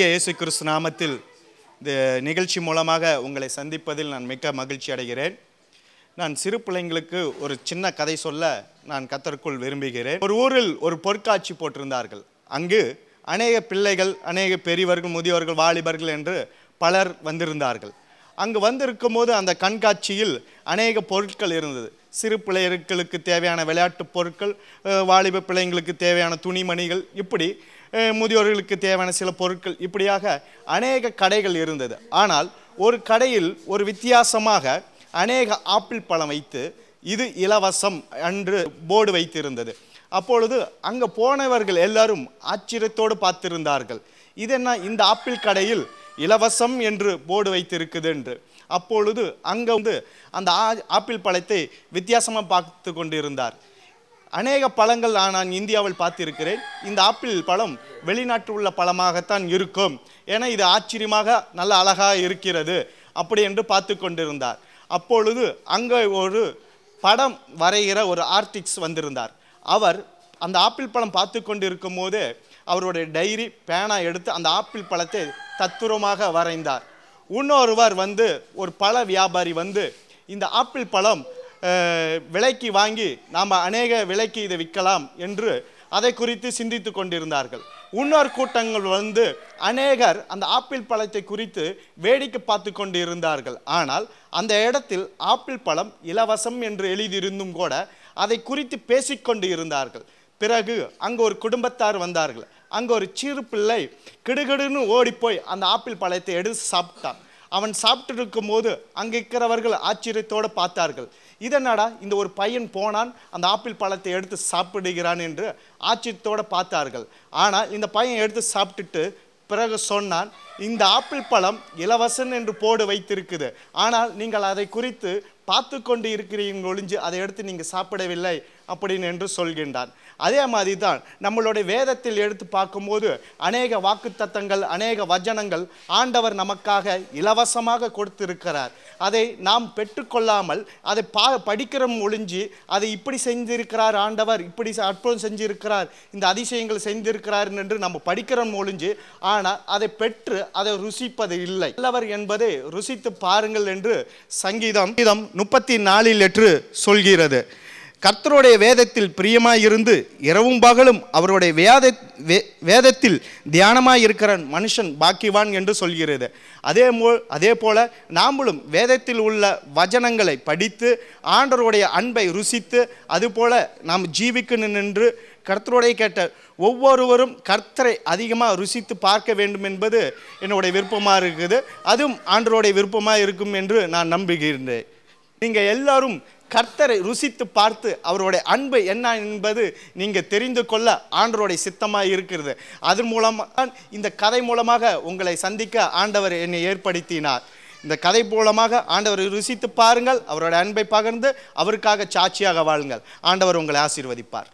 இயேசு கிறிஸ்து நாமத்தில் இந்த நிகழ்ச்சி மூலமாக உங்களை சந்திப்பதில் நான் மிக்க மகிழ்ச்சி அடைகிறேன் நான் சிறு பிள்ளைங்களுக்கு ஒரு சின்ன கதை சொல்ல நான் கத்தற்குள் விரும்புகிறேன் ஒரு ஊரில் ஒரு பொற்காட்சி போட்டிருந்தார்கள் அங்கு அநேக பிள்ளைகள் அநேக பெரியவர்கள் முதியவர்கள் வாலிபர்கள் என்று பலர் வந்திருந்தார்கள் அங்கு வந்திருக்கும் போது அந்த கண்காட்சியில் அநேக பொருட்கள் இருந்தது சிறு பிள்ளைகளுக்கு தேவையான விளையாட்டுப் பொருட்கள் வாலிப பிள்ளைங்களுக்கு தேவையான துணிமணிகள் இப்படி முதியோர்களுக்கு தேவையான சில பொருட்கள் இப்படியாக அநேக கடைகள் இருந்தது ஆனால் ஒரு கடையில் ஒரு வித்தியாசமாக அநேக ஆப்பிள் பழம் வைத்து இது இலவசம் என்று போர்டு வைத்திருந்தது அப்பொழுது அங்கே போனவர்கள் எல்லாரும் ஆச்சரியத்தோடு பார்த்திருந்தார்கள் இதென்ன இந்த ஆப்பிள் கடையில் இலவசம் என்று போர்டு வைத்திருக்குது என்று அப்பொழுது அங்கே வந்து அந்த ஆப்பிள் பழத்தை வித்தியாசமாக பார்த்து கொண்டிருந்தார் அநேக பழங்கள் நான் இந்தியாவில் பார்த்திருக்கிறேன் இந்த ஆப்பிள் பழம் வெளிநாட்டில் உள்ள பழமாகத்தான் இருக்கும் ஏன்னா இது ஆச்சரியமாக நல்ல அழகாக இருக்கிறது அப்படி என்று பார்த்து கொண்டிருந்தார் அப்பொழுது அங்கே ஒரு படம் வரைகிற ஒரு ஆர்டிக்ஸ் வந்திருந்தார் அவர் அந்த ஆப்பிள் பழம் பார்த்து கொண்டிருக்கும் போது அவருடைய டைரி பேனா எடுத்து அந்த ஆப்பிள் பழத்தை தத்துரமாக வரைந்தார் இன்னொருவர் வந்து ஒரு பழ வியாபாரி வந்து இந்த ஆப்பிள் பழம் விலைக்கு வாங்கி நாம் அநேக விலைக்கு இதை விற்கலாம் என்று அதை குறித்து சிந்தித்து கொண்டிருந்தார்கள் உன்னோர் கூட்டங்கள் வந்து அநேகர் அந்த ஆப்பிள் பழத்தை குறித்து வேடிக்கை பார்த்து கொண்டு இருந்தார்கள் ஆனால் அந்த இடத்தில் ஆப்பிள் பழம் இலவசம் என்று எழுதியிருந்தும் கூட அதை குறித்து பேசிக்கொண்டு இருந்தார்கள் பிறகு அங்கே ஒரு குடும்பத்தார் வந்தார்கள் அங்கே ஒரு சிறு பிள்ளை கிடுகிடுன்னு ஓடிப்போய் அந்த ஆப்பிள் பழத்தை எடுத்து சாப்பிட்டான் அவன் சாப்பிட்டு போது அங்கே இருக்கிறவர்கள் ஆச்சரியத்தோடு பார்த்தார்கள் இதனடா இந்த ஒரு பையன் போனான் அந்த ஆப்பிள் பழத்தை எடுத்து சாப்பிடுகிறான் என்று ஆச்சரியத்தோடு பார்த்தார்கள் ஆனால் இந்த பையன் எடுத்து சாப்பிட்டுட்டு பிறகு சொன்னான் இந்த ஆப்பிள் பழம் இலவசன் என்று போடு வைத்திருக்குது ஆனால் நீங்கள் அதை குறித்து பார்த்து கொண்டு இருக்கிறீங்க ஒளிஞ்சு அதை எடுத்து நீங்கள் சாப்பிடவில்லை அப்படின்னு என்று சொல்கின்றான் அதே மாதிரி தான் நம்மளுடைய வேதத்தில் எடுத்து பார்க்கும்போது அநேக வாக்குத்தத்தங்கள் அநேக வஜனங்கள் ஆண்டவர் நமக்காக இலவசமாக கொடுத்திருக்கிறார் அதை நாம் பெற்றுக்கொள்ளாமல் அதை பா படிக்கிறோம் ஒளிஞ்சு அதை இப்படி செஞ்சிருக்கிறார் ஆண்டவர் இப்படி அற்புதம் செஞ்சிருக்கிறார் இந்த அதிசயங்கள் செஞ்சிருக்கிறார் என்று நம்ம படிக்கிறோம் ஒழிஞ்சு ஆனால் அதை பெற்று அதை ருசிப்பது இல்லை நல்லவர் என்பதை ருசித்து பாருங்கள் என்று சங்கீதம் சங்கீதம் முப்பத்தி நாலில் என்று சொல்கிறது கர்த்தருடைய வேதத்தில் பிரியமாயிருந்து இரவும் பகலும் அவருடைய வேத வேதத்தில் தியானமாக மனுஷன் பாக்கிவான் என்று சொல்கிறது அதே மோ அதே போல் நாமளும் வேதத்தில் உள்ள வஜனங்களை படித்து ஆண்டருடைய அன்பை ருசித்து அதுபோல் நாம் ஜீவிக்கணும் என்று கர்த்தரோடைய கேட்ட ஒவ்வொருவரும் கர்த்தரை அதிகமாக ருசித்து பார்க்க வேண்டும் என்பது என்னுடைய விருப்பமாக இருக்குது அதுவும் ஆண்டருடைய விருப்பமாக இருக்கும் என்று நான் நம்புகின்றேன் நீங்கள் எல்லாரும் கர்த்தரை ருசித்து பார்த்து அவருடைய அன்பு என்ன என்பது நீங்கள் தெரிந்து கொள்ள ஆண்டருடைய சித்தமாக இருக்கிறது அதன் மூலமாக இந்த கதை மூலமாக உங்களை சந்திக்க ஆண்டவர் என்னை ஏற்படுத்தினார் இந்த கதை மூலமாக ஆண்டவரை ருசித்து பாருங்கள் அவரோட அன்பை பகிர்ந்து அவருக்காக சாட்சியாக வாழுங்கள் ஆண்டவர் உங்களை ஆசீர்வதிப்பார்